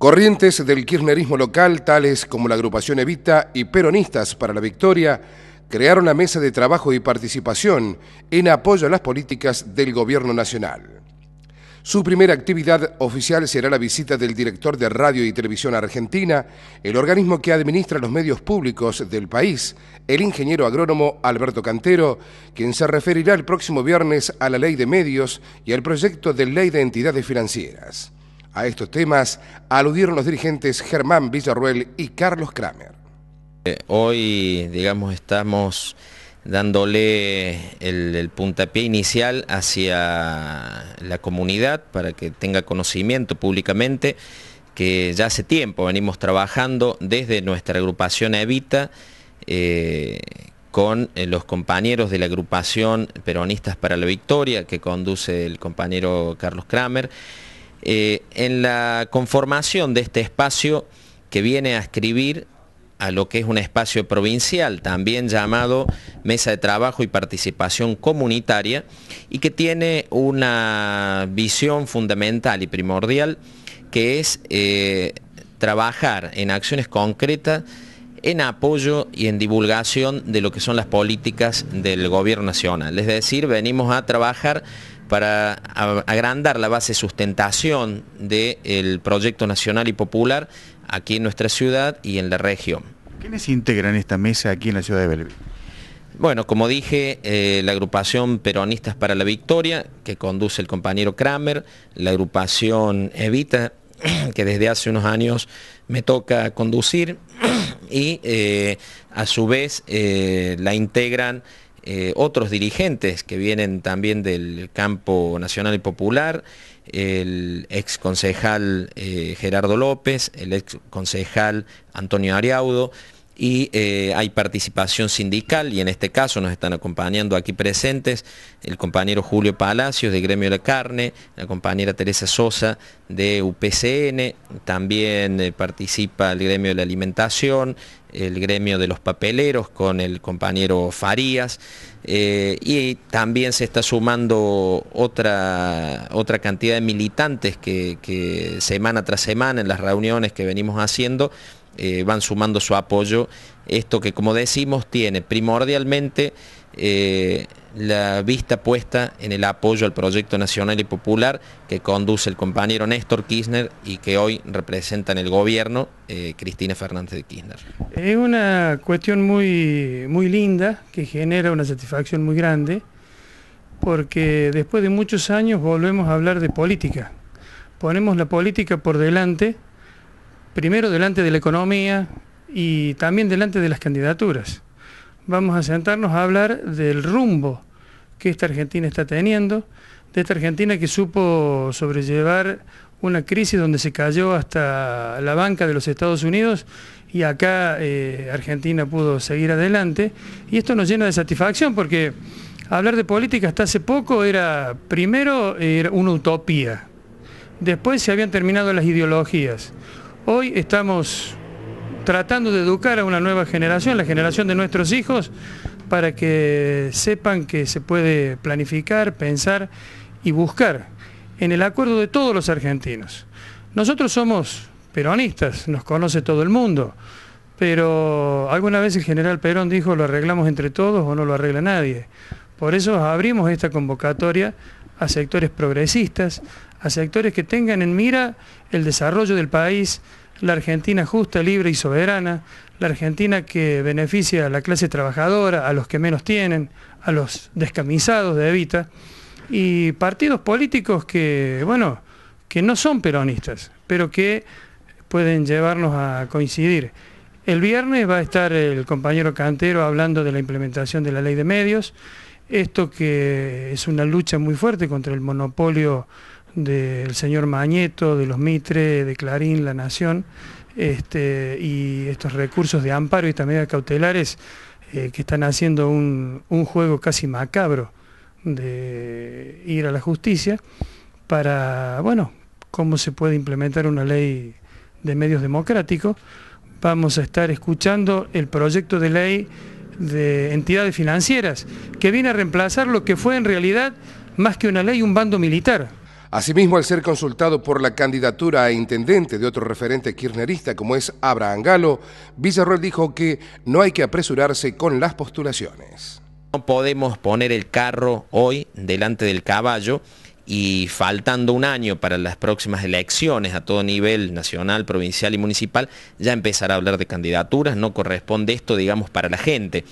Corrientes del kirchnerismo local, tales como la agrupación Evita y Peronistas para la Victoria, crearon la mesa de trabajo y participación en apoyo a las políticas del gobierno nacional. Su primera actividad oficial será la visita del director de Radio y Televisión Argentina, el organismo que administra los medios públicos del país, el ingeniero agrónomo Alberto Cantero, quien se referirá el próximo viernes a la ley de medios y al proyecto de ley de entidades financieras. A estos temas aludieron los dirigentes Germán Villarruel y Carlos Kramer. Eh, hoy, digamos, estamos dándole el, puntapié inicial hacia la comunidad para que tenga conocimiento públicamente que ya hace tiempo venimos trabajando desde nuestra agrupación Evita eh, con eh, los compañeros de la agrupación Peronistas para la Victoria que conduce el compañero Carlos Kramer eh, en la conformación de este espacio que viene a escribir a lo que es un espacio provincial, también llamado Mesa de Trabajo y Participación Comunitaria, y que tiene una visión fundamental y primordial, que es eh, trabajar en acciones concretas en apoyo y en divulgación de lo que son las políticas del gobierno nacional. Es decir, venimos a trabajar para agrandar la base de sustentación del proyecto nacional y popular aquí en nuestra ciudad y en la región. ¿Quiénes integran esta mesa aquí en la ciudad de Belgrano? Bueno, como dije, eh, la agrupación Peronistas para la Victoria, que conduce el compañero Kramer, la agrupación Evita, que desde hace unos años me toca conducir, y eh, a su vez eh, la integran eh, otros dirigentes que vienen también del campo nacional y popular, el ex concejal eh, Gerardo López, el ex concejal Antonio Ariaudo, y eh, hay participación sindical y en este caso nos están acompañando aquí presentes el compañero Julio Palacios de Gremio de la Carne, la compañera Teresa Sosa de UPCN, también participa el Gremio de la Alimentación, el gremio de los papeleros con el compañero Farías eh, y también se está sumando otra, otra cantidad de militantes que, semana tras semana en las reuniones que venimos haciendo eh, van sumando su apoyo. Esto que como decimos tiene primordialmente eh, la vista puesta en el apoyo al proyecto nacional y popular que conduce el compañero Néstor Kirchner y que hoy representa en el gobierno eh, Cristina Fernández de Kirchner. Es una cuestión muy, muy linda que genera una satisfacción muy grande porque después de muchos años volvemos a hablar de política. Ponemos la política por delante, primero delante de la economía y también delante de las candidaturas vamos a sentarnos a hablar del rumbo que esta Argentina está teniendo, de esta Argentina que supo sobrellevar una crisis donde se cayó hasta la banca de los Estados Unidos y acá eh, Argentina pudo seguir adelante. Y esto nos llena de satisfacción porque hablar de política hasta hace poco era, primero, era una utopía. Después se habían terminado las ideologías. Hoy estamos tratando de educar a una nueva generación, la generación de nuestros hijos, para que sepan que se puede planificar, pensar y buscar en el acuerdo de todos los argentinos. Nosotros somos peronistas, nos conoce todo el mundo, pero alguna vez el general Perón dijo lo arreglamos entre todos o no lo arregla nadie. Por eso abrimos esta convocatoria a sectores progresistas, a sectores que tengan en mira el desarrollo del país, la Argentina justa, libre y soberana, la Argentina que beneficia a la clase trabajadora, a los que menos tienen, a los descamisados de Evita, y partidos políticos que, bueno, que no son peronistas, pero que pueden llevarnos a coincidir. El viernes va a estar el compañero Cantero hablando de la implementación de la ley de medios, esto que es una lucha muy fuerte contra el monopolio del señor Mañeto, de los Mitre, de Clarín, La Nación, este, y estos recursos de amparo y también de cautelares eh, que están haciendo un, juego casi macabro de ir a la justicia para, bueno, cómo se puede implementar una ley de medios democráticos. Vamos a estar escuchando el proyecto de ley de entidades financieras, que viene a reemplazar lo que fue en realidad más que una ley, un bando militar. Asimismo, al ser consultado por la candidatura a intendente de otro referente kirchnerista como es Abraham Galo, Villarroel dijo que no hay que apresurarse con las postulaciones. No podemos poner el carro hoy delante del caballo y faltando un año para las próximas elecciones a todo nivel, nacional, provincial y municipal, ya empezar a hablar de candidaturas, no corresponde esto, digamos, para la gente.